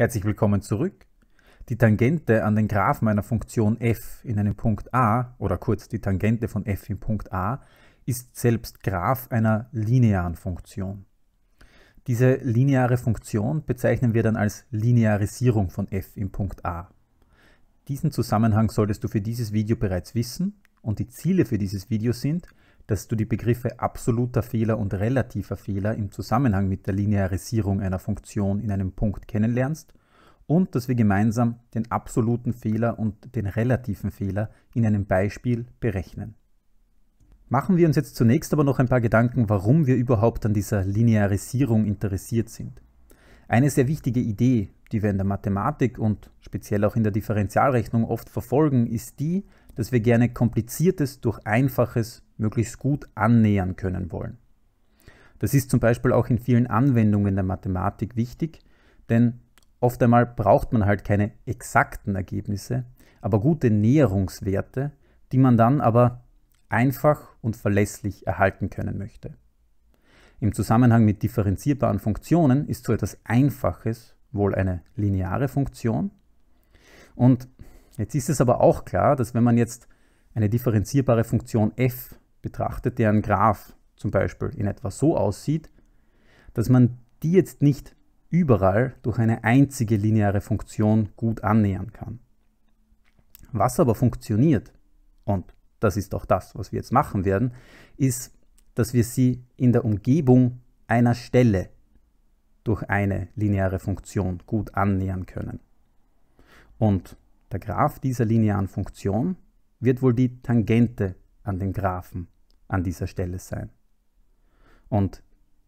Herzlich willkommen zurück. Die Tangente an den Graphen einer Funktion f in einem Punkt a, oder kurz die Tangente von f im Punkt a, ist selbst Graph einer linearen Funktion. Diese lineare Funktion bezeichnen wir dann als Linearisierung von f im Punkt a. Diesen Zusammenhang solltest du für dieses Video bereits wissen und die Ziele für dieses Video sind, dass du die Begriffe absoluter Fehler und relativer Fehler im Zusammenhang mit der Linearisierung einer Funktion in einem Punkt kennenlernst und dass wir gemeinsam den absoluten Fehler und den relativen Fehler in einem Beispiel berechnen. Machen wir uns jetzt zunächst aber noch ein paar Gedanken, warum wir überhaupt an dieser Linearisierung interessiert sind. Eine sehr wichtige Idee, die wir in der Mathematik und speziell auch in der Differentialrechnung oft verfolgen, ist die, dass wir gerne Kompliziertes durch Einfaches möglichst gut annähern können wollen. Das ist zum Beispiel auch in vielen Anwendungen der Mathematik wichtig, denn oft einmal braucht man halt keine exakten Ergebnisse, aber gute Näherungswerte, die man dann aber einfach und verlässlich erhalten können möchte. Im Zusammenhang mit differenzierbaren Funktionen ist so etwas Einfaches wohl eine lineare Funktion. Und jetzt ist es aber auch klar, dass wenn man jetzt eine differenzierbare Funktion f betrachtet, deren Graph zum Beispiel in etwa so aussieht, dass man die jetzt nicht überall durch eine einzige lineare Funktion gut annähern kann. Was aber funktioniert, und das ist auch das, was wir jetzt machen werden, ist, dass wir sie in der Umgebung einer Stelle durch eine lineare Funktion gut annähern können. Und der Graph dieser linearen Funktion wird wohl die Tangente an den Graphen an dieser Stelle sein. Und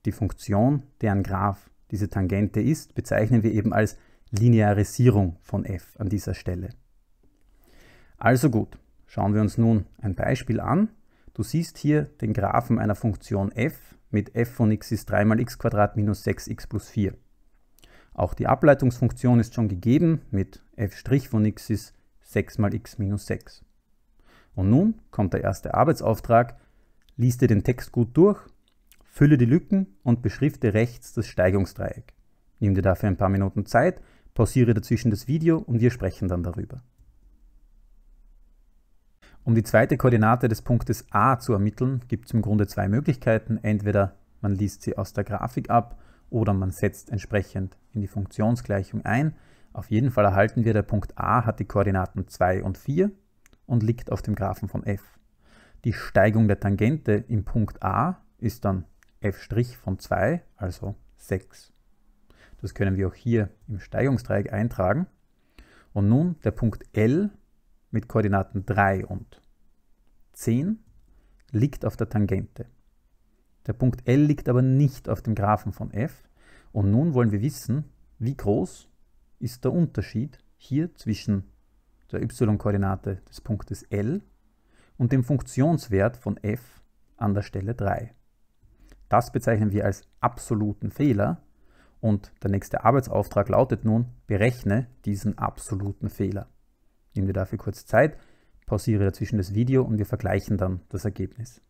die Funktion, deren Graph diese Tangente ist, bezeichnen wir eben als Linearisierung von f an dieser Stelle. Also gut, schauen wir uns nun ein Beispiel an. Du siehst hier den Graphen einer Funktion f mit f von x ist 3 mal x minus 6x plus 4. Auch die Ableitungsfunktion ist schon gegeben mit f' von x ist 6 mal x minus 6. Und nun kommt der erste Arbeitsauftrag. Lies dir den Text gut durch, fülle die Lücken und beschrifte rechts das Steigungsdreieck. Nimm dir dafür ein paar Minuten Zeit, pausiere dazwischen das Video und wir sprechen dann darüber. Um die zweite Koordinate des Punktes A zu ermitteln, gibt es im Grunde zwei Möglichkeiten. Entweder man liest sie aus der Grafik ab oder man setzt entsprechend in die Funktionsgleichung ein. Auf jeden Fall erhalten wir, der Punkt A hat die Koordinaten 2 und 4 und liegt auf dem Graphen von f. Die Steigung der Tangente im Punkt A ist dann f' von 2, also 6. Das können wir auch hier im Steigungsdreieck eintragen. Und nun der Punkt L mit Koordinaten 3 und 10 liegt auf der Tangente. Der Punkt L liegt aber nicht auf dem Graphen von f. Und nun wollen wir wissen, wie groß ist der Unterschied hier zwischen der y-Koordinate des Punktes L und dem Funktionswert von f an der Stelle 3. Das bezeichnen wir als absoluten Fehler und der nächste Arbeitsauftrag lautet nun, berechne diesen absoluten Fehler. Nehmen wir dafür kurz Zeit, pausiere dazwischen das Video und wir vergleichen dann das Ergebnis.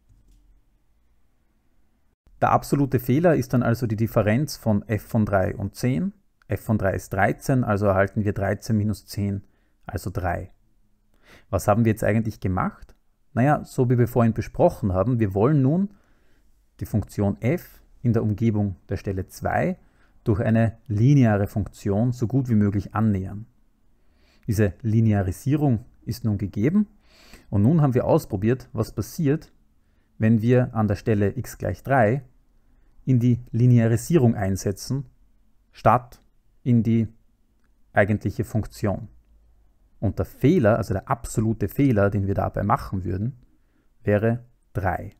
Der absolute Fehler ist dann also die Differenz von f von 3 und 10. f von 3 ist 13, also erhalten wir 13 minus 10 also 3. Was haben wir jetzt eigentlich gemacht? Naja, so wie wir vorhin besprochen haben, wir wollen nun die Funktion f in der Umgebung der Stelle 2 durch eine lineare Funktion so gut wie möglich annähern. Diese Linearisierung ist nun gegeben und nun haben wir ausprobiert, was passiert, wenn wir an der Stelle x gleich 3 in die Linearisierung einsetzen, statt in die eigentliche Funktion. Und der Fehler, also der absolute Fehler, den wir dabei machen würden, wäre 3.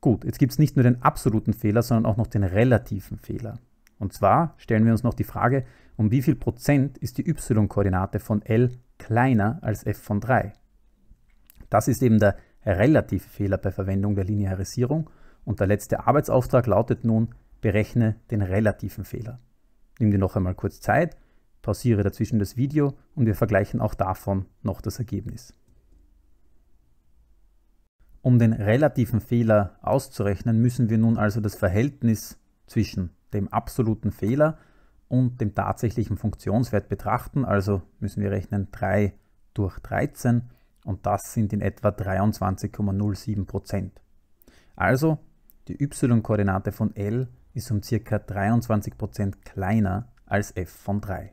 Gut, jetzt gibt es nicht nur den absoluten Fehler, sondern auch noch den relativen Fehler. Und zwar stellen wir uns noch die Frage, um wie viel Prozent ist die y-Koordinate von L kleiner als f von 3? Das ist eben der relative Fehler bei Verwendung der Linearisierung und der letzte Arbeitsauftrag lautet nun, berechne den relativen Fehler. Nimm dir noch einmal kurz Zeit pausiere dazwischen das Video und wir vergleichen auch davon noch das Ergebnis. Um den relativen Fehler auszurechnen, müssen wir nun also das Verhältnis zwischen dem absoluten Fehler und dem tatsächlichen Funktionswert betrachten, also müssen wir rechnen 3 durch 13 und das sind in etwa 23,07 Prozent. Also die y-Koordinate von L ist um ca. 23 Prozent kleiner als f von 3.